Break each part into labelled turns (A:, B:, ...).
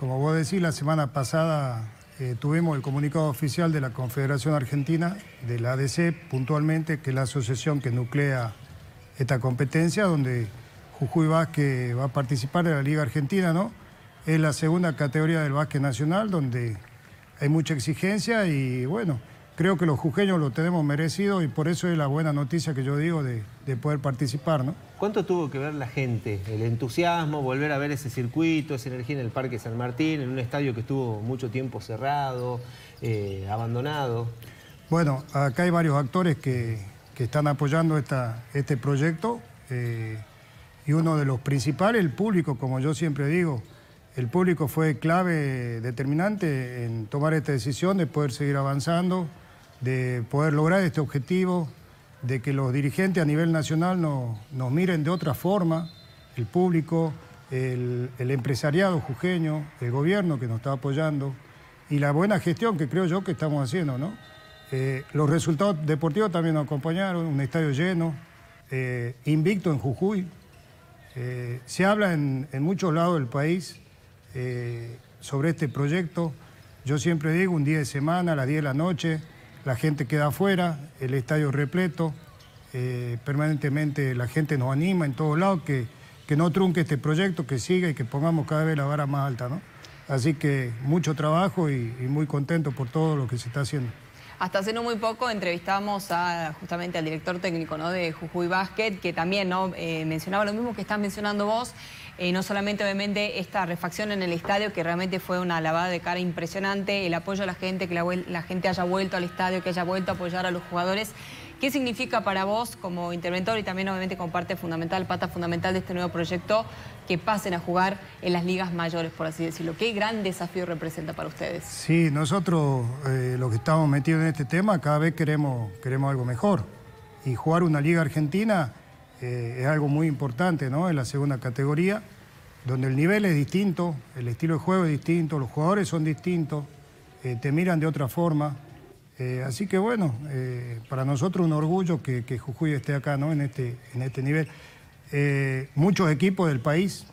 A: Como vos decís, la semana pasada eh, tuvimos el comunicado oficial de la Confederación Argentina, del ADC, puntualmente, que es la asociación que nuclea esta competencia, donde Jujuy Vázquez va a participar de la Liga Argentina, ¿no? Es la segunda categoría del básquet nacional, donde hay mucha exigencia y, bueno, creo que los jujeños lo tenemos merecido y por eso es la buena noticia que yo digo de, poder participar, ¿no?
B: ¿Cuánto tuvo que ver la gente? El entusiasmo, volver a ver ese circuito, esa energía en el Parque San Martín, en un estadio que estuvo mucho tiempo cerrado, eh, abandonado.
A: Bueno, acá hay varios actores que, están apoyando esta, este proyecto eh, y uno de los principales, el público, como yo siempre digo, el público fue clave eh, determinante en tomar esta decisión de poder seguir avanzando, de poder lograr este objetivo, de que los dirigentes a nivel nacional nos, nos miren de otra forma, el público, el, empresariado jujeño, el gobierno que nos está apoyando y la buena gestión que creo yo que estamos haciendo. ¿no? Eh, los resultados deportivos también nos acompañaron, un estadio lleno, eh, invicto en Jujuy. Eh, se habla en, muchos lados del país sobre este proyecto. Yo siempre digo un día de semana, a las 10 de la noche, la gente queda afuera, el estadio repleto, eh, permanentemente la gente nos anima en todos lados que, que no trunque este proyecto, que siga y que pongamos cada vez la vara más alta. ¿no? Así que mucho trabajo y, muy contento por todo lo que se está haciendo.
B: Hasta hace no muy poco entrevistamos justamente al director técnico ¿no? de Jujuy Basket, que también ¿no? Eh, mencionaba lo mismo que estás mencionando vos, eh, no solamente obviamente esta refacción en el estadio, que realmente fue una lavada de cara impresionante, el apoyo a la gente, que la, gente haya vuelto al estadio, que haya vuelto a apoyar a los jugadores. ¿Qué significa para vos como interventor y también obviamente como parte fundamental, pata fundamental de este nuevo proyecto, que pasen a jugar en las ligas mayores, por así decirlo? ¿Qué gran desafío representa para ustedes?
A: Sí, nosotros eh, los que estamos metidos en este tema cada vez queremos, queremos algo mejor. Y jugar una liga argentina eh, es algo muy importante ¿no? en la segunda categoría, donde el nivel es distinto, el estilo de juego es distinto, los jugadores son distintos, eh, te miran de otra forma. Eh, así que bueno, para nosotros un orgullo que, que, Jujuy esté acá ¿no? en, este, en este nivel. muchos equipos del país,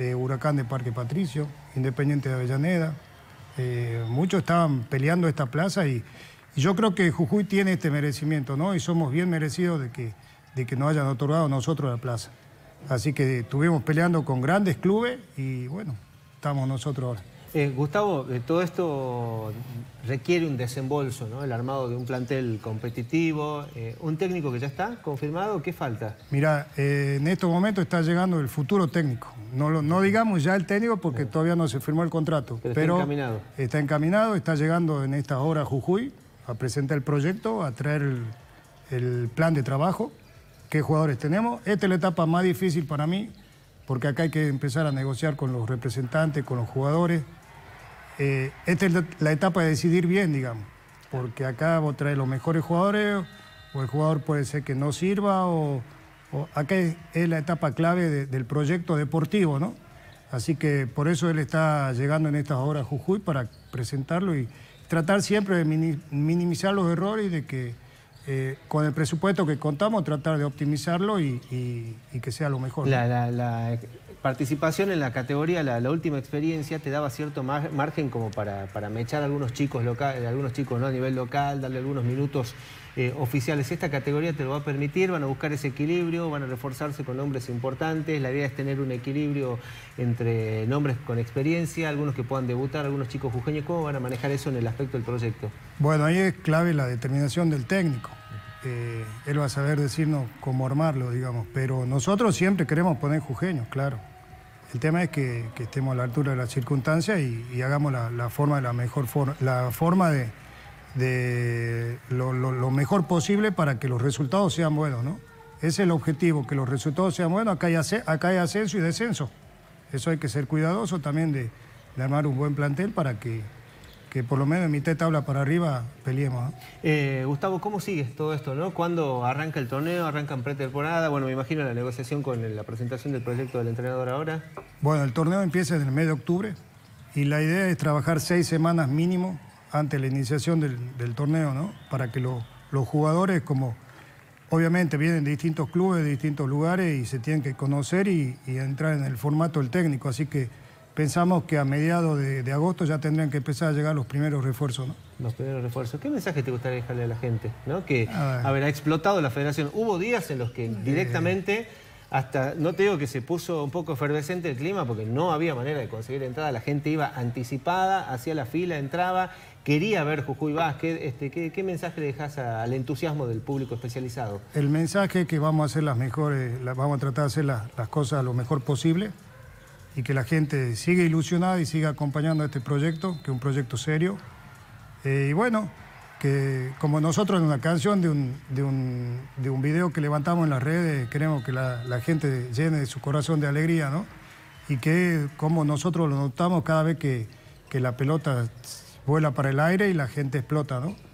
A: Huracán de Parque Patricio, Independiente de Avellaneda, muchos estaban peleando esta plaza y, yo creo que Jujuy tiene este merecimiento, ¿no? Y somos bien merecidos de que, de que nos hayan otorgado nosotros la plaza. Así que estuvimos peleando con grandes clubes y bueno, estamos nosotros ahora.
B: Eh, Gustavo, eh, todo esto requiere un desembolso, ¿no? El armado de un plantel competitivo, eh, un técnico que ya está confirmado, ¿qué falta?
A: Mira, en estos momentos está llegando el futuro técnico. No, digamos ya el técnico porque todavía no se firmó el contrato. Pero, está encaminado. Está encaminado, está llegando en esta hora Jujuy a presentar el proyecto, a traer el, plan de trabajo, qué jugadores tenemos. Esta es la etapa más difícil para mí, porque acá hay que empezar a negociar con los representantes, con los jugadores. Eh, esta es la etapa de decidir bien, digamos, porque acá vos traes los mejores jugadores o el jugador puede ser que no sirva o, acá es, la etapa clave del proyecto deportivo, ¿no? Así que por eso él está llegando en estas horas a Jujuy para presentarlo y, tratar siempre de minimizar los errores y de que eh, con el presupuesto que contamos tratar de optimizarlo y, que sea lo mejor. la
B: participación en la categoría, la, última experiencia, te daba cierto margen como para, para mechar a algunos chicos, locales, eh, algunos chicos a nivel local, darle algunos minutos eh, oficiales. Esta categoría te lo va a permitir, van a buscar ese equilibrio, van a reforzarse con nombres importantes. La idea es tener un equilibrio entre nombres con experiencia, algunos que puedan debutar, algunos chicos jujeños. ¿Cómo van a manejar eso en el aspecto del proyecto?
A: Bueno, ahí es clave la determinación del técnico. Eh, él va a saber decirnos cómo armarlo, digamos. Pero nosotros siempre queremos poner jujeños, claro. El tema es que, estemos a la altura de las circunstancias y, hagamos la, la, forma la mejor la forma de, lo, mejor posible para que los resultados sean buenos, ¿no? Ese es el objetivo, que los resultados sean buenos. Acá hay, acá hay ascenso y descenso. Eso hay que ser cuidadoso también de, de armar un buen plantel para que que por lo menos en mitad tabla para arriba peleemos.
B: Eh, Gustavo, ¿cómo sigues todo esto? ¿no? ¿Cuándo arranca el torneo? ¿Arranca en pretemporada? Bueno, me imagino la negociación con la presentación del proyecto del entrenador ahora.
A: Bueno, el torneo empieza en el mes de octubre y la idea es trabajar seis semanas mínimo antes de la iniciación del, torneo, ¿no? Para que los jugadores, como obviamente vienen de distintos clubes, de distintos lugares y se tienen que conocer y, y entrar en el formato del técnico. Así que pensamos que a mediados de, agosto ya tendrían que empezar a llegar los primeros refuerzos. ¿no?
B: Los primeros refuerzos. ¿Qué mensaje te gustaría dejarle a la gente? Que, a ver. ha explotado la federación. Hubo días en los que directamente... Hasta, no te digo que se puso un poco efervescente el clima porque no había manera de conseguir entrada, la gente iba anticipada, hacía la fila, entraba, quería ver Jujuy Vázquez. Este, ¿qué, mensaje mensaje dejas al entusiasmo del público especializado?
A: El mensaje es que vamos a hacer las mejores, vamos a tratar de hacer las cosas lo mejor posible y que la gente siga ilusionada y siga acompañando este proyecto, que es un proyecto serio. Eh, y bueno, que como nosotros en una canción de un, de video que levantamos en las redes, queremos que la, gente llene su corazón de alegría, ¿no? Y que como nosotros lo notamos cada vez que, que la pelota vuela para el aire y la gente explota, ¿no?